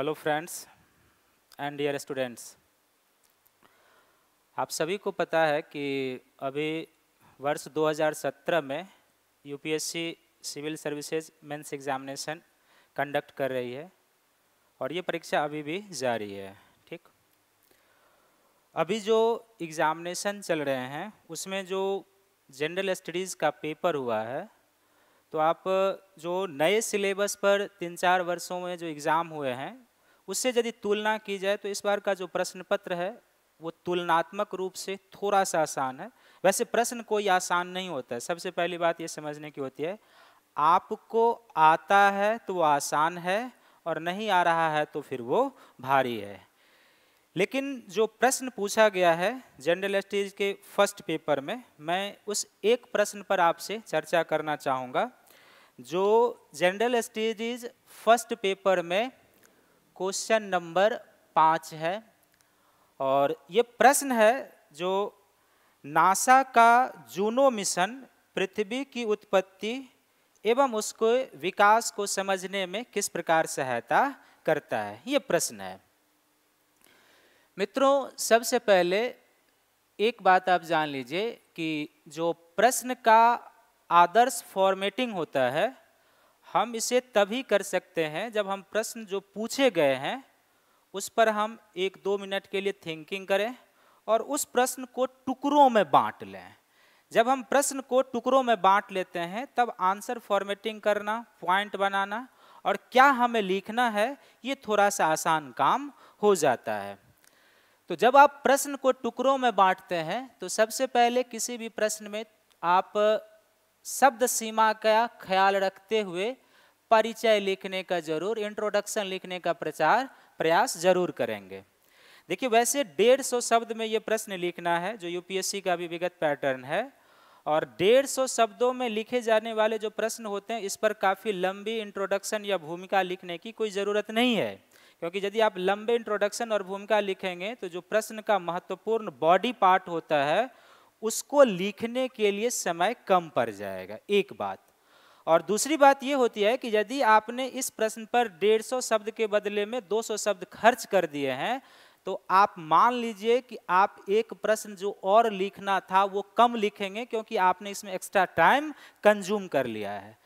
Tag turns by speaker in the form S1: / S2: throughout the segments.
S1: hello friends and dear students आप सभी को पता है कि अभी वर्ष 2017 में UPSC civil services mains examination conduct कर रही है और ये परीक्षा अभी भी जारी है ठीक अभी जो एग्ज़ामिनेशन चल रहे हैं उसमें जो जनरल स्टडीज़ का पेपर हुआ है तो आप जो नए सिलेबस पर तीन चार वर्षों में जो एग्ज़ाम हुए हैं उससे यदि तुलना की जाए तो इस बार का जो प्रश्न पत्र है वो तुलनात्मक रूप से थोड़ा सा आसान है वैसे प्रश्न कोई आसान नहीं होता है सबसे पहली बात ये समझने की होती है आपको आता है तो वो आसान है और नहीं आ रहा है तो फिर वो भारी है लेकिन जो प्रश्न पूछा गया है जनरल स्टडीज के फर्स्ट पेपर में मैं उस एक प्रश्न पर आपसे चर्चा करना चाहूँगा जो जनरल स्टडीज फर्स्ट पेपर में क्वेश्चन नंबर पाँच है और ये प्रश्न है जो नासा का जूनो मिशन पृथ्वी की उत्पत्ति एवं उसके विकास को समझने में किस प्रकार सहायता करता है ये प्रश्न है मित्रों सबसे पहले एक बात आप जान लीजिए कि जो प्रश्न का आदर्श फॉर्मेटिंग होता है हम इसे तभी कर सकते हैं जब हम प्रश्न जो पूछे गए हैं उस पर हम एक दो मिनट के लिए थिंकिंग करें और उस प्रश्न को टुकड़ों में बांट लें जब हम प्रश्न को टुकड़ों में बांट लेते हैं तब आंसर फॉर्मेटिंग करना पॉइंट बनाना और क्या हमें लिखना है ये थोड़ा सा आसान काम हो जाता है तो जब आप प्रश्न को टुकड़ों में बांटते हैं तो सबसे पहले किसी भी प्रश्न में आप शब्द सीमा का ख्याल रखते हुए परिचय लिखने का जरूर इंट्रोडक्शन लिखने का प्रचार प्रयास जरूर करेंगे देखिए वैसे डेढ़ सौ शब्द में ये प्रश्न लिखना है जो यूपीएससी का भी विगत पैटर्न है और डेढ़ सौ शब्दों में लिखे जाने वाले जो प्रश्न होते हैं इस पर काफ़ी लंबी इंट्रोडक्शन या भूमिका लिखने की कोई ज़रूरत नहीं है क्योंकि यदि आप लंबे इंट्रोडक्शन और भूमिका लिखेंगे तो जो प्रश्न का महत्वपूर्ण बॉडी पार्ट होता है उसको लिखने के लिए समय कम पड़ जाएगा एक बात और दूसरी बात ये होती है कि यदि आपने इस प्रश्न पर 150 शब्द के बदले में 200 शब्द खर्च कर दिए हैं तो आप मान लीजिए कि आप एक प्रश्न जो और लिखना था वो कम लिखेंगे क्योंकि आपने इसमें एक्स्ट्रा टाइम कंज्यूम कर लिया है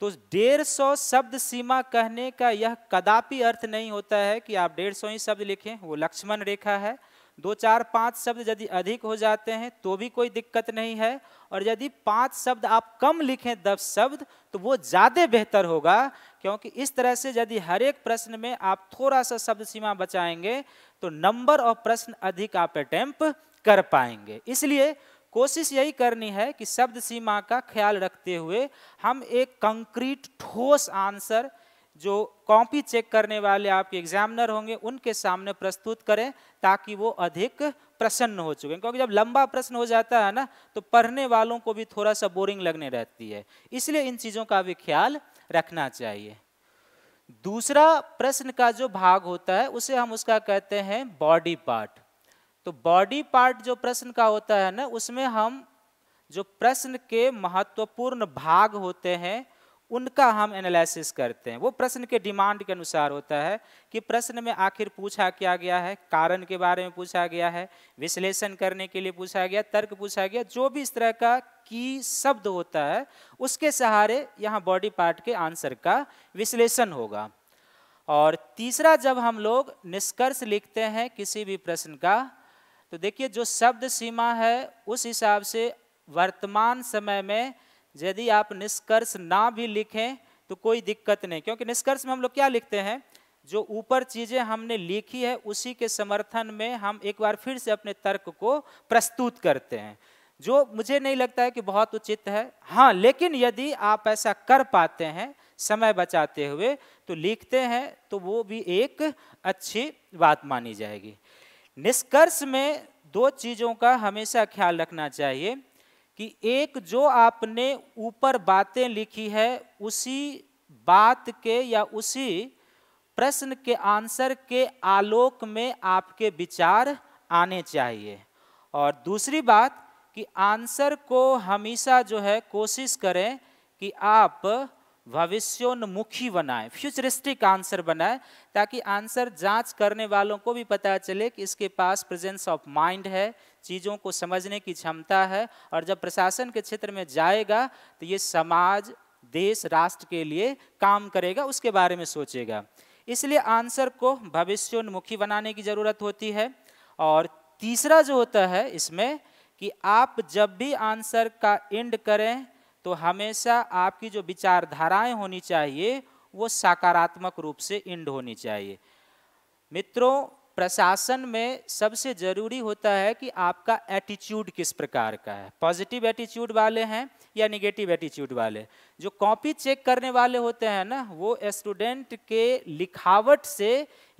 S1: तो डेढ़ सौ शब्द सीमा कहने का यह कदापि अर्थ नहीं होता है कि आप डेढ़ सौ ही शब्द लिखें वो लक्ष्मण रेखा है दो चार पाँच शब्द यदि अधिक हो जाते हैं तो भी कोई दिक्कत नहीं है और यदि पांच शब्द आप कम लिखें दस शब्द तो वो ज़्यादा बेहतर होगा क्योंकि इस तरह से यदि हर एक प्रश्न में आप थोड़ा सा शब्द सीमा बचाएंगे तो नंबर ऑफ प्रश्न अधिक आप अटैम्प कर पाएंगे इसलिए कोशिश यही करनी है कि शब्द सीमा का ख्याल रखते हुए हम एक कंक्रीट ठोस आंसर जो कॉपी चेक करने वाले आपके एग्जामिनर होंगे उनके सामने प्रस्तुत करें ताकि वो अधिक प्रसन्न हो चुके क्योंकि जब लंबा प्रश्न हो जाता है ना तो पढ़ने वालों को भी थोड़ा सा बोरिंग लगने रहती है इसलिए इन चीज़ों का भी ख्याल रखना चाहिए दूसरा प्रश्न का जो भाग होता है उसे हम उसका कहते हैं बॉडी पार्ट तो बॉडी पार्ट जो प्रश्न का होता है ना उसमें हम जो प्रश्न के महत्वपूर्ण भाग होते हैं उनका हम एनालिसिस करते हैं वो प्रश्न के डिमांड के अनुसार होता है कि प्रश्न में आखिर पूछा क्या गया है कारण के बारे में पूछा गया है विश्लेषण करने के लिए पूछा गया तर्क पूछा गया जो भी इस तरह का की शब्द होता है उसके सहारे यहाँ बॉडी पार्ट के आंसर का विश्लेषण होगा और तीसरा जब हम लोग निष्कर्ष लिखते हैं किसी भी प्रश्न का तो देखिए जो शब्द सीमा है उस हिसाब से वर्तमान समय में यदि आप निष्कर्ष ना भी लिखें तो कोई दिक्कत नहीं क्योंकि निष्कर्ष में हम लोग क्या लिखते हैं जो ऊपर चीज़ें हमने लिखी है उसी के समर्थन में हम एक बार फिर से अपने तर्क को प्रस्तुत करते हैं जो मुझे नहीं लगता है कि बहुत उचित है हाँ लेकिन यदि आप ऐसा कर पाते हैं समय बचाते हुए तो लिखते हैं तो वो भी एक अच्छी बात मानी जाएगी निष्कर्ष में दो चीज़ों का हमेशा ख्याल रखना चाहिए कि एक जो आपने ऊपर बातें लिखी है उसी बात के या उसी प्रश्न के आंसर के आलोक में आपके विचार आने चाहिए और दूसरी बात कि आंसर को हमेशा जो है कोशिश करें कि आप भविष्योन्मुखी बनाए फ्यूचरिस्टिक आंसर बनाए ताकि आंसर जांच करने वालों को भी पता चले कि इसके पास प्रेजेंस ऑफ माइंड है चीज़ों को समझने की क्षमता है और जब प्रशासन के क्षेत्र में जाएगा तो ये समाज देश राष्ट्र के लिए काम करेगा उसके बारे में सोचेगा इसलिए आंसर को भविष्योन्मुखी बनाने की ज़रूरत होती है और तीसरा जो होता है इसमें कि आप जब भी आंसर का एंड करें तो हमेशा आपकी जो विचारधाराएं होनी चाहिए वो सकारात्मक रूप से इंड होनी चाहिए मित्रों प्रशासन में सबसे जरूरी होता है कि आपका एटीट्यूड किस प्रकार का है पॉजिटिव एटीट्यूड वाले हैं या निगेटिव एटीट्यूड वाले जो कॉपी चेक करने वाले होते हैं ना वो स्टूडेंट के लिखावट से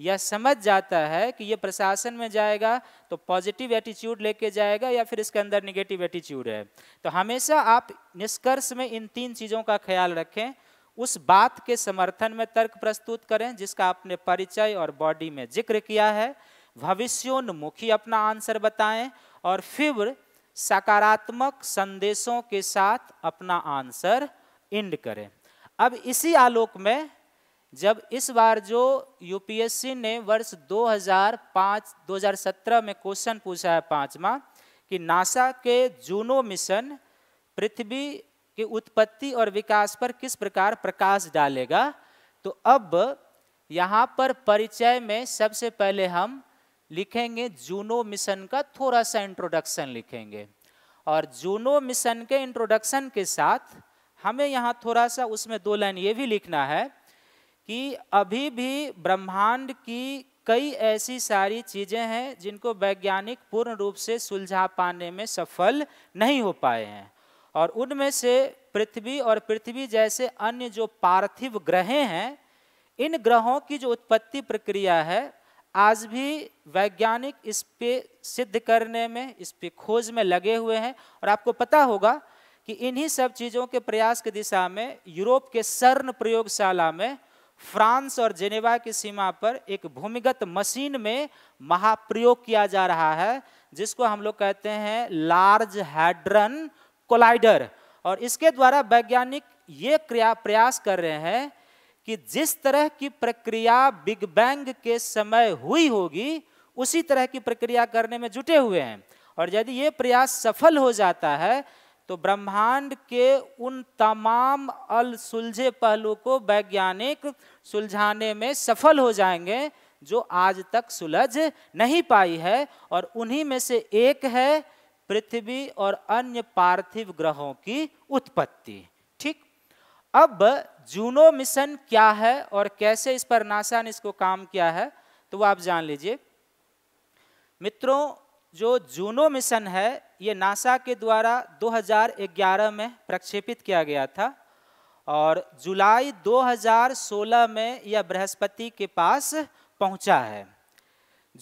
S1: यह समझ जाता है कि ये प्रशासन में जाएगा तो पॉजिटिव एटीट्यूड लेके जाएगा या फिर इसके अंदर निगेटिव एटीट्यूड है तो हमेशा आप निष्कर्ष में इन तीन चीज़ों का ख्याल रखें उस बात के समर्थन में तर्क प्रस्तुत करें जिसका आपने परिचय और बॉडी में जिक्र किया है भविष्योन्मुखी अपना आंसर बताएं और फिर सकारात्मक संदेशों के साथ अपना आंसर इंड करें अब इसी आलोक में जब इस बार जो यूपीएससी ने वर्ष 2005 2017 में क्वेश्चन पूछा है पांचवा कि नासा के जूनो मिशन पृथ्वी कि उत्पत्ति और विकास पर किस प्रकार प्रकाश डालेगा तो अब यहाँ पर परिचय में सबसे पहले हम लिखेंगे जूनो मिशन का थोड़ा सा इंट्रोडक्शन लिखेंगे और जूनो मिशन के इंट्रोडक्शन के साथ हमें यहाँ थोड़ा सा उसमें दो लाइन ये भी लिखना है कि अभी भी ब्रह्मांड की कई ऐसी सारी चीज़ें हैं जिनको वैज्ञानिक पूर्ण रूप से सुलझा पाने में सफल नहीं हो पाए हैं और उनमें से पृथ्वी और पृथ्वी जैसे अन्य जो पार्थिव ग्रह हैं इन ग्रहों की जो उत्पत्ति प्रक्रिया है आज भी वैज्ञानिक इस पे सिद्ध करने में इस पे खोज में लगे हुए हैं और आपको पता होगा कि इन्हीं सब चीज़ों के प्रयास की दिशा में यूरोप के सर्न प्रयोगशाला में फ्रांस और जेनेवा की सीमा पर एक भूमिगत मशीन में महाप्रयोग किया जा रहा है जिसको हम लोग कहते हैं लार्ज हैड्रन कोलाइडर और इसके द्वारा वैज्ञानिक ये क्रिया प्रयास कर रहे हैं कि जिस तरह की प्रक्रिया बिग बैंग के समय हुई होगी उसी तरह की प्रक्रिया करने में जुटे हुए हैं और यदि ये प्रयास सफल हो जाता है तो ब्रह्मांड के उन तमाम अलसुलझे पहलू को वैज्ञानिक सुलझाने में सफल हो जाएंगे जो आज तक सुलझ नहीं पाई है और उन्हीं में से एक है पृथ्वी और अन्य पार्थिव ग्रहों की उत्पत्ति ठीक अब जूनो मिशन क्या है और कैसे इस पर नासा ने इसको काम किया है तो वो आप जान लीजिए मित्रों जो जूनो मिशन है ये नासा के द्वारा 2011 में प्रक्षेपित किया गया था और जुलाई 2016 में यह बृहस्पति के पास पहुंचा है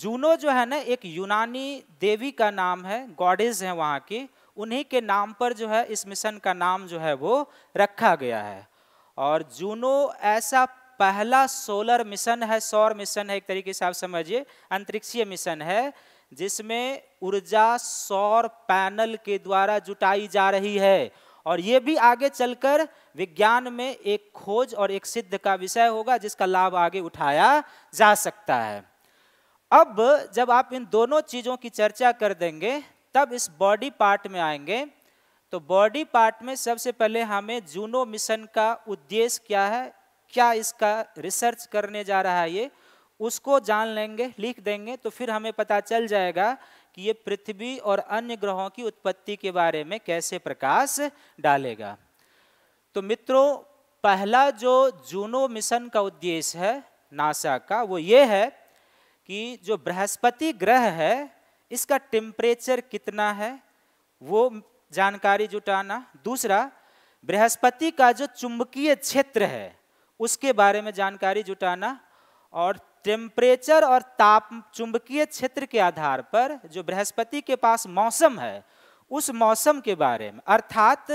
S1: जूनो जो है ना एक यूनानी देवी का नाम है गॉडेज है वहाँ की उन्हीं के नाम पर जो है इस मिशन का नाम जो है वो रखा गया है और जूनो ऐसा पहला सोलर मिशन है सौर मिशन है एक तरीके से आप समझिए अंतरिक्षीय मिशन है जिसमें ऊर्जा सौर पैनल के द्वारा जुटाई जा रही है और ये भी आगे चलकर विज्ञान में एक खोज और एक सिद्ध का विषय होगा जिसका लाभ आगे उठाया जा सकता है अब जब आप इन दोनों चीज़ों की चर्चा कर देंगे तब इस बॉडी पार्ट में आएंगे तो बॉडी पार्ट में सबसे पहले हमें जूनो मिशन का उद्देश्य क्या है क्या इसका रिसर्च करने जा रहा है ये उसको जान लेंगे लिख देंगे तो फिर हमें पता चल जाएगा कि ये पृथ्वी और अन्य ग्रहों की उत्पत्ति के बारे में कैसे प्रकाश डालेगा तो मित्रों पहला जो जूनो मिशन का उद्देश्य है नासा का वो ये है कि जो बृहस्पति ग्रह है इसका टेम्परेचर कितना है वो जानकारी जुटाना दूसरा बृहस्पति का जो चुंबकीय क्षेत्र है उसके बारे में जानकारी जुटाना और टेम्परेचर और ताप चुंबकीय क्षेत्र के आधार पर जो बृहस्पति के पास मौसम है उस मौसम के बारे में अर्थात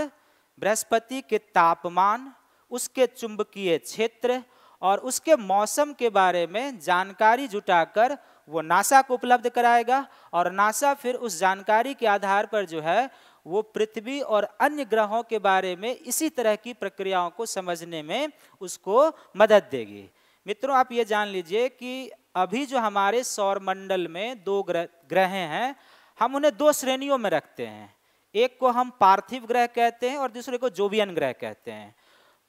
S1: बृहस्पति के तापमान उसके चुंबकीय क्षेत्र और उसके मौसम के बारे में जानकारी जुटाकर वो नासा को उपलब्ध कराएगा और नासा फिर उस जानकारी के आधार पर जो है वो पृथ्वी और अन्य ग्रहों के बारे में इसी तरह की प्रक्रियाओं को समझने में उसको मदद देगी मित्रों आप ये जान लीजिए कि अभी जो हमारे सौरमंडल में दो ग्रह ग्रह हैं हम उन्हें दो श्रेणियों में रखते हैं एक को हम पार्थिव ग्रह कहते हैं और दूसरे को जोवियन ग्रह कहते हैं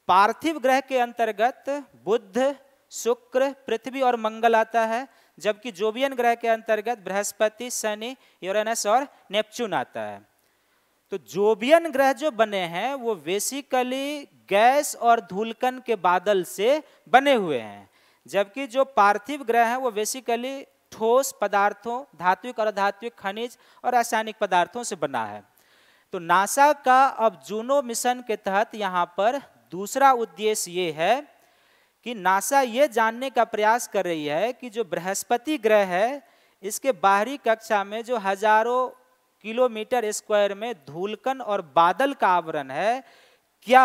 S1: पार्थिव ग्रह के अंतर्गत बुद्ध शुक्र पृथ्वी और मंगल आता है जबकि जोबियन ग्रह के अंतर्गत बृहस्पति शनि यूरेनस और नेपच्यून आता है तो जोबियन ग्रह जो बने हैं वो बेसिकली गैस और धूलकन के बादल से बने हुए हैं जबकि जो पार्थिव ग्रह हैं वो बेसिकली ठोस पदार्थों धात्विक और अधात्विक खनिज और रासायनिक पदार्थों से बना है तो नासा का अब जूनो मिशन के तहत यहाँ पर दूसरा उद्देश्य ये है कि नासा ये जानने का प्रयास कर रही है कि जो बृहस्पति ग्रह है इसके बाहरी कक्षा में जो हजारों किलोमीटर स्क्वायर में धूलकन और बादल का आवरण है क्या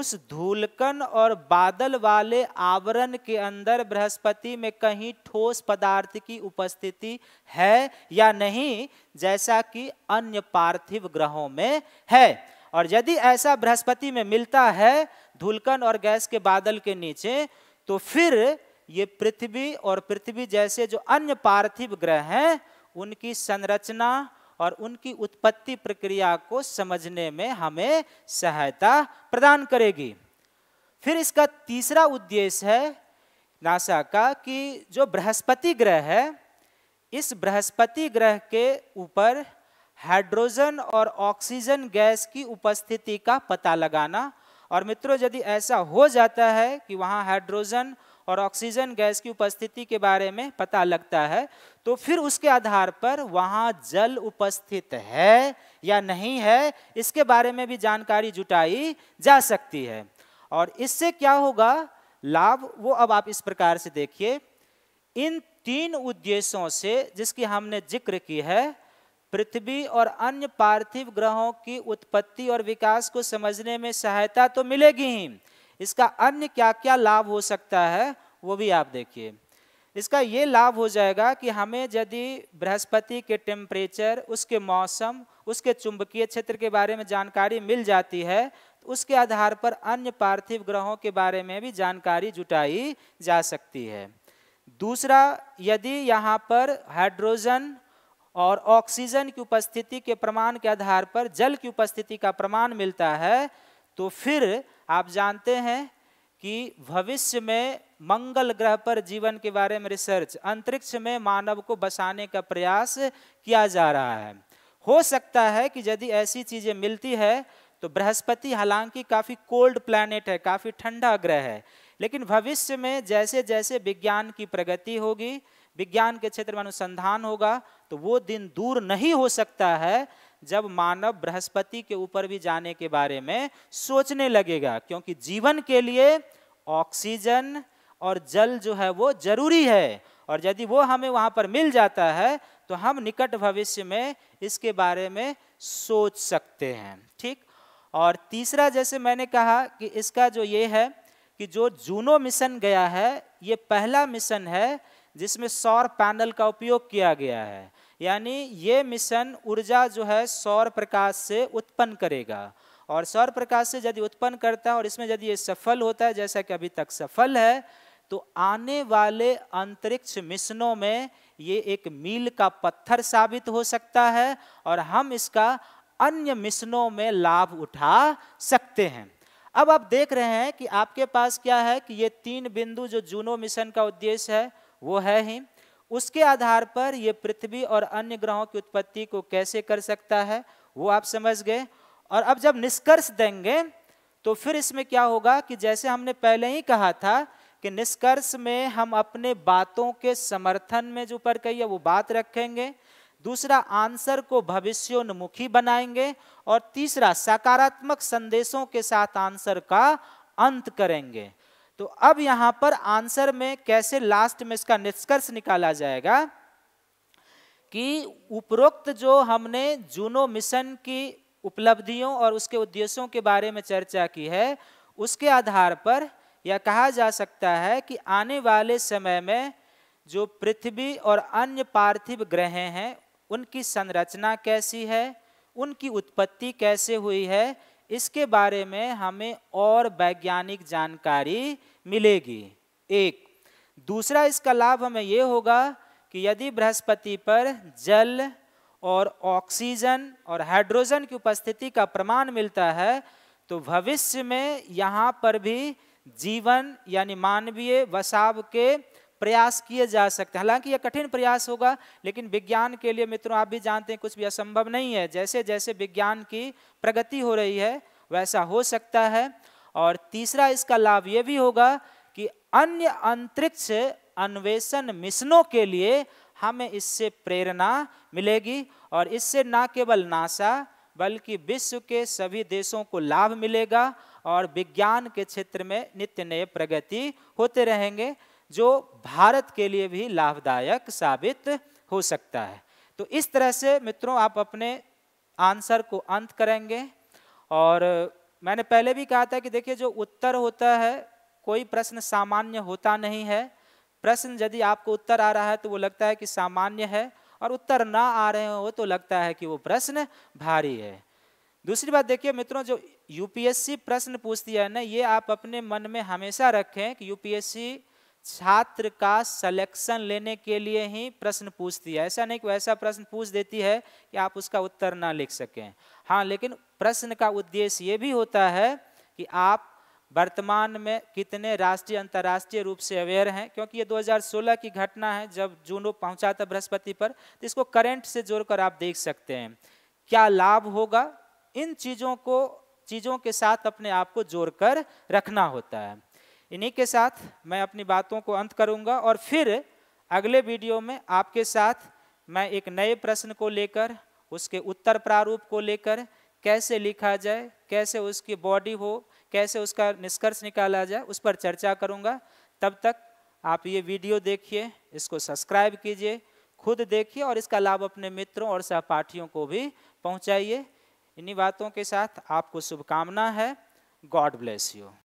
S1: उस धूलकन और बादल वाले आवरण के अंदर बृहस्पति में कहीं ठोस पदार्थ की उपस्थिति है या नहीं जैसा कि अन्य पार्थिव ग्रहों में है और यदि ऐसा बृहस्पति में मिलता है धूलकन और गैस के बादल के नीचे तो फिर ये पृथ्वी और पृथ्वी जैसे जो अन्य पार्थिव ग्रह हैं उनकी संरचना और उनकी उत्पत्ति प्रक्रिया को समझने में हमें सहायता प्रदान करेगी फिर इसका तीसरा उद्देश्य है नासा का कि जो बृहस्पति ग्रह है इस बृहस्पति ग्रह के ऊपर हाइड्रोजन और ऑक्सीजन गैस की उपस्थिति का पता लगाना और मित्रों यदि ऐसा हो जाता है कि वहाँ हाइड्रोजन और ऑक्सीजन गैस की उपस्थिति के बारे में पता लगता है तो फिर उसके आधार पर वहाँ जल उपस्थित है या नहीं है इसके बारे में भी जानकारी जुटाई जा सकती है और इससे क्या होगा लाभ वो अब आप इस प्रकार से देखिए इन तीन उद्देश्यों से जिसकी हमने जिक्र की है पृथ्वी और अन्य पार्थिव ग्रहों की उत्पत्ति और विकास को समझने में सहायता तो मिलेगी ही इसका अन्य क्या क्या लाभ हो सकता है वो भी आप देखिए इसका ये लाभ हो जाएगा कि हमें यदि बृहस्पति के टेम्परेचर उसके मौसम उसके चुंबकीय क्षेत्र के बारे में जानकारी मिल जाती है तो उसके आधार पर अन्य पार्थिव ग्रहों के बारे में भी जानकारी जुटाई जा सकती है दूसरा यदि यहाँ पर हाइड्रोजन और ऑक्सीजन की उपस्थिति के प्रमाण के आधार पर जल की उपस्थिति का प्रमाण मिलता है तो फिर आप जानते हैं कि भविष्य में मंगल ग्रह पर जीवन के बारे में रिसर्च अंतरिक्ष में मानव को बसाने का प्रयास किया जा रहा है हो सकता है कि यदि ऐसी चीज़ें मिलती है तो बृहस्पति हालांकि काफ़ी कोल्ड प्लैनेट है काफ़ी ठंडा ग्रह है लेकिन भविष्य में जैसे जैसे विज्ञान की प्रगति होगी विज्ञान के क्षेत्र में अनुसंधान होगा तो वो दिन दूर नहीं हो सकता है जब मानव बृहस्पति के ऊपर भी जाने के बारे में सोचने लगेगा क्योंकि जीवन के लिए ऑक्सीजन और जल जो है वो जरूरी है और यदि वो हमें वहाँ पर मिल जाता है तो हम निकट भविष्य में इसके बारे में सोच सकते हैं ठीक और तीसरा जैसे मैंने कहा कि इसका जो ये है कि जो जूनो मिशन गया है ये पहला मिशन है जिसमें सौर पैनल का उपयोग किया गया है यानी ये मिशन ऊर्जा जो है सौर प्रकाश से उत्पन्न करेगा और सौर प्रकाश से यदि उत्पन्न करता है और इसमें यदि ये सफल होता है जैसा कि अभी तक सफल है तो आने वाले अंतरिक्ष मिशनों में ये एक मील का पत्थर साबित हो सकता है और हम इसका अन्य मिशनों में लाभ उठा सकते हैं अब आप देख रहे हैं कि आपके पास क्या है कि ये तीन बिंदु जो जूनो मिशन का उद्देश्य है वो है ही उसके आधार पर ये पृथ्वी और अन्य ग्रहों की उत्पत्ति को कैसे कर सकता है वो आप समझ गए और अब जब निष्कर्ष देंगे तो फिर इसमें क्या होगा कि जैसे हमने पहले ही कहा था कि निष्कर्ष में हम अपने बातों के समर्थन में जो पर कही है वो बात रखेंगे दूसरा आंसर को भविष्योन्मुखी बनाएंगे और तीसरा सकारात्मक संदेशों के साथ आंसर का अंत करेंगे तो अब यहां पर आंसर में कैसे लास्ट में इसका निष्कर्ष निकाला जाएगा कि उपरोक्त जो हमने जूनो मिशन की उपलब्धियों और उसके उद्देश्यों के बारे में चर्चा की है उसके आधार पर यह कहा जा सकता है कि आने वाले समय में जो पृथ्वी और अन्य पार्थिव ग्रह हैं उनकी संरचना कैसी है उनकी उत्पत्ति कैसे हुई है इसके बारे में हमें और वैज्ञानिक जानकारी मिलेगी एक दूसरा इसका लाभ हमें ये होगा कि यदि बृहस्पति पर जल और ऑक्सीजन और हाइड्रोजन की उपस्थिति का प्रमाण मिलता है तो भविष्य में यहाँ पर भी जीवन यानी मानवीय वसाव के प्रयास किए जा सकते हैं हालांकि यह कठिन प्रयास होगा लेकिन विज्ञान के लिए मित्रों आप भी जानते हैं कुछ भी असंभव नहीं है जैसे जैसे विज्ञान की प्रगति हो रही है वैसा हो सकता है और तीसरा इसका लाभ ये भी होगा कि अन्य अंतरिक्ष अन्वेषण मिशनों के लिए हमें इससे प्रेरणा मिलेगी और इससे ना केवल नासा बल्कि विश्व के सभी देशों को लाभ मिलेगा और विज्ञान के क्षेत्र में नित्य नए प्रगति होते रहेंगे जो भारत के लिए भी लाभदायक साबित हो सकता है तो इस तरह से मित्रों आप अपने आंसर को अंत करेंगे और मैंने पहले भी कहा था कि देखिए जो उत्तर होता है कोई प्रश्न सामान्य होता नहीं है प्रश्न यदि आपको उत्तर आ रहा है तो वो लगता है कि सामान्य है और उत्तर ना आ रहे हो तो लगता है कि वो प्रश्न भारी है दूसरी बात देखिए मित्रों जो यूपीएससी प्रश्न पूछती है ना ये आप अपने मन में हमेशा रखें कि यूपीएससी छात्र का सिलेक्शन लेने के लिए ही प्रश्न पूछती है ऐसा नहीं कि वैसा प्रश्न पूछ देती है कि आप उसका उत्तर ना लिख सकें हाँ लेकिन प्रश्न का उद्देश्य ये भी होता है कि आप वर्तमान में कितने राष्ट्रीय अंतर्राष्ट्रीय रूप से अवेयर हैं क्योंकि ये 2016 की घटना है जब जूनो पहुंचा था बृहस्पति पर तो इसको करेंट से जोड़कर आप देख सकते हैं क्या लाभ होगा इन चीज़ों को चीज़ों के साथ अपने आप को जोड़कर रखना होता है इन्हीं के साथ मैं अपनी बातों को अंत करूंगा और फिर अगले वीडियो में आपके साथ मैं एक नए प्रश्न को लेकर उसके उत्तर प्रारूप को लेकर कैसे लिखा जाए कैसे उसकी बॉडी हो कैसे उसका निष्कर्ष निकाला जाए उस पर चर्चा करूंगा तब तक आप ये वीडियो देखिए इसको सब्सक्राइब कीजिए खुद देखिए और इसका लाभ अपने मित्रों और सहपाठियों को भी पहुंचाइए इन्हीं बातों के साथ आपको शुभकामना है गॉड ब्लेस यू